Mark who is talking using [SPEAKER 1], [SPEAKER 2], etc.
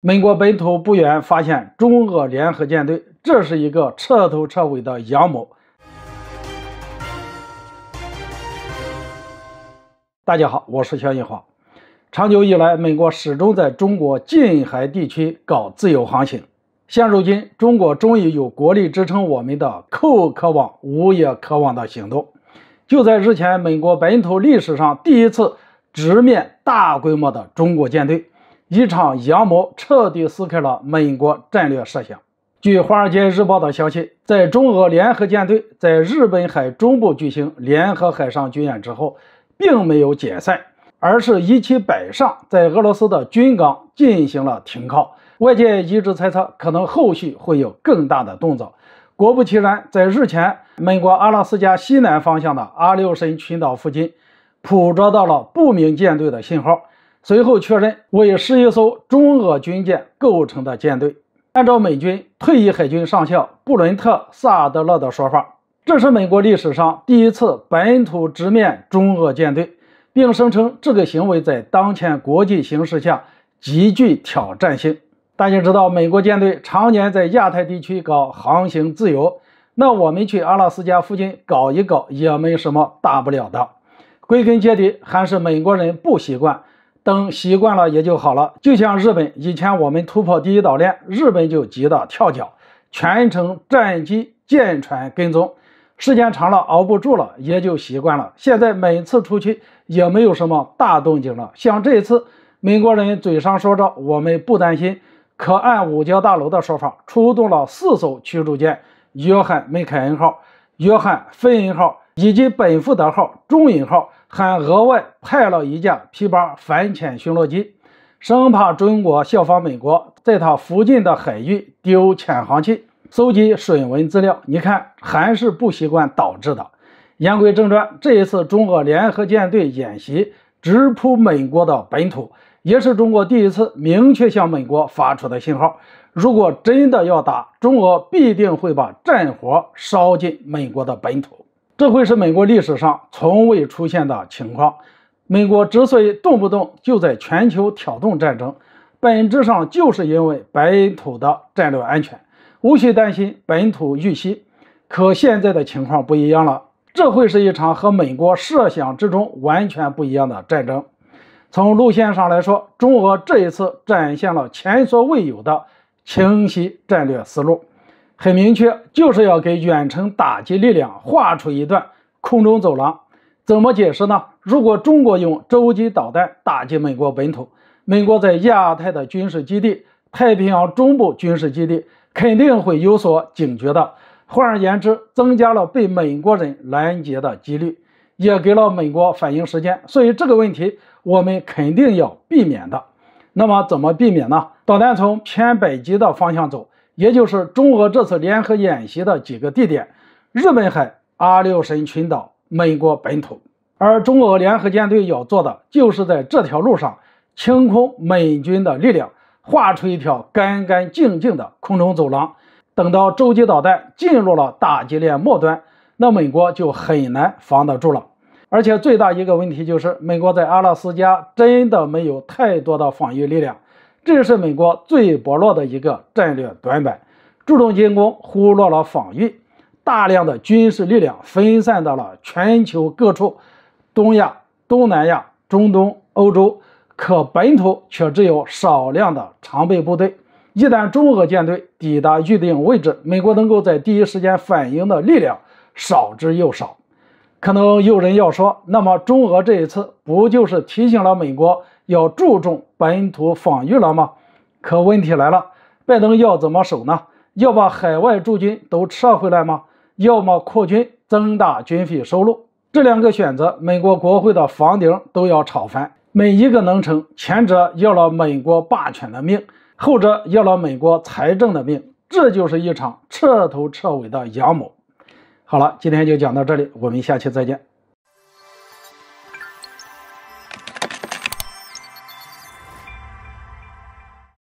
[SPEAKER 1] 美国本土不远发现中俄联合舰队，这是一个彻头彻尾的阳谋。大家好，我是肖一华。长久以来，美国始终在中国近海地区搞自由航行。现如今，中国终于有国力支撑我们的寇可往，无也可往的行动。就在日前，美国本土历史上第一次直面大规模的中国舰队。一场阳谋彻底撕开了美国战略设想。据《华尔街日报》的消息，在中俄联合舰队在日本海中部举行联合海上军演之后，并没有解散，而是一起摆上在俄罗斯的军港进行了停靠。外界一直猜测，可能后续会有更大的动作。果不其然，在日前，美国阿拉斯加西南方向的阿留申群岛附近，捕捉到了不明舰队的信号。随后确认为十一艘中俄军舰构成的舰队。按照美军退役海军上校布伦特·萨德勒的说法，这是美国历史上第一次本土直面中俄舰队，并声称这个行为在当前国际形势下极具挑战性。大家知道，美国舰队常年在亚太地区搞航行自由，那我们去阿拉斯加附近搞一搞也没什么大不了的。归根结底，还是美国人不习惯。等习惯了也就好了，就像日本以前我们突破第一岛链，日本就急得跳脚，全程战机舰船跟踪。时间长了熬不住了也就习惯了。现在每次出去也没有什么大动静了。像这一次，美国人嘴上说着我们不担心，可按五角大楼的说法，出动了四艘驱逐舰，约翰·梅凯恩号、约翰·芬恩号。以及本福德号（中引号）还额外派了一架 P8 反潜巡逻机，生怕中国效仿美国，在它附近的海域丢潜航器，搜集水文资料。你看，还是不习惯导致的。言归正传，这一次中俄联合舰队演习直扑美国的本土，也是中国第一次明确向美国发出的信号。如果真的要打，中俄必定会把战火烧进美国的本土。这会是美国历史上从未出现的情况。美国之所以动不动就在全球挑动战争，本质上就是因为本土的战略安全，无需担心本土遇袭。可现在的情况不一样了，这会是一场和美国设想之中完全不一样的战争。从路线上来说，中俄这一次展现了前所未有的清晰战略思路。很明确，就是要给远程打击力量画出一段空中走廊。怎么解释呢？如果中国用洲际导弹打击美国本土，美国在亚太的军事基地、太平洋中部军事基地肯定会有所警觉的。换而言之，增加了被美国人拦截的几率，也给了美国反应时间。所以这个问题我们肯定要避免的。那么怎么避免呢？导弹从偏北极的方向走。也就是中俄这次联合演习的几个地点：日本海、阿留申群岛、美国本土。而中俄联合舰队要做的，就是在这条路上清空美军的力量，画出一条干干净净的空中走廊。等到洲际导弹进入了打击链末端，那美国就很难防得住了。而且，最大一个问题就是，美国在阿拉斯加真的没有太多的防御力量。这是美国最薄弱的一个战略短板，注重进攻，忽略了防御，大量的军事力量分散到了全球各处，东亚、东南亚、中东、欧洲，可本土却只有少量的常备部队。一旦中俄舰队抵达预定位置，美国能够在第一时间反应的力量少之又少。可能有人要说，那么中俄这一次不就是提醒了美国？要注重本土防御了吗？可问题来了，拜登要怎么守呢？要把海外驻军都撤回来吗？要么扩军，增大军费收入。这两个选择，美国国会的房顶都要吵翻。每一个能成，前者要了美国霸权的命，后者要了美国财政的命。这就是一场彻头彻尾的阳谋。好了，今天就讲到这里，我们下期再见。